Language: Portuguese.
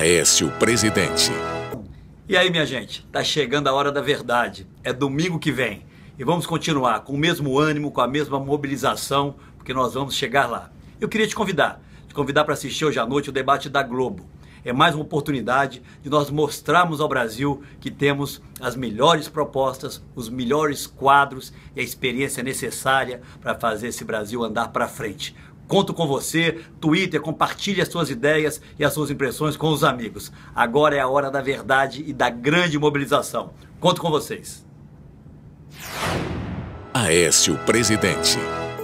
Aécio Presidente. E aí, minha gente, tá chegando a hora da verdade. É domingo que vem. E vamos continuar com o mesmo ânimo, com a mesma mobilização, porque nós vamos chegar lá. Eu queria te convidar, te convidar para assistir hoje à noite o debate da Globo. É mais uma oportunidade de nós mostrarmos ao Brasil que temos as melhores propostas, os melhores quadros e a experiência necessária para fazer esse Brasil andar para frente. Conto com você, Twitter, compartilhe as suas ideias e as suas impressões com os amigos. Agora é a hora da verdade e da grande mobilização. Conto com vocês. Aécio Presidente.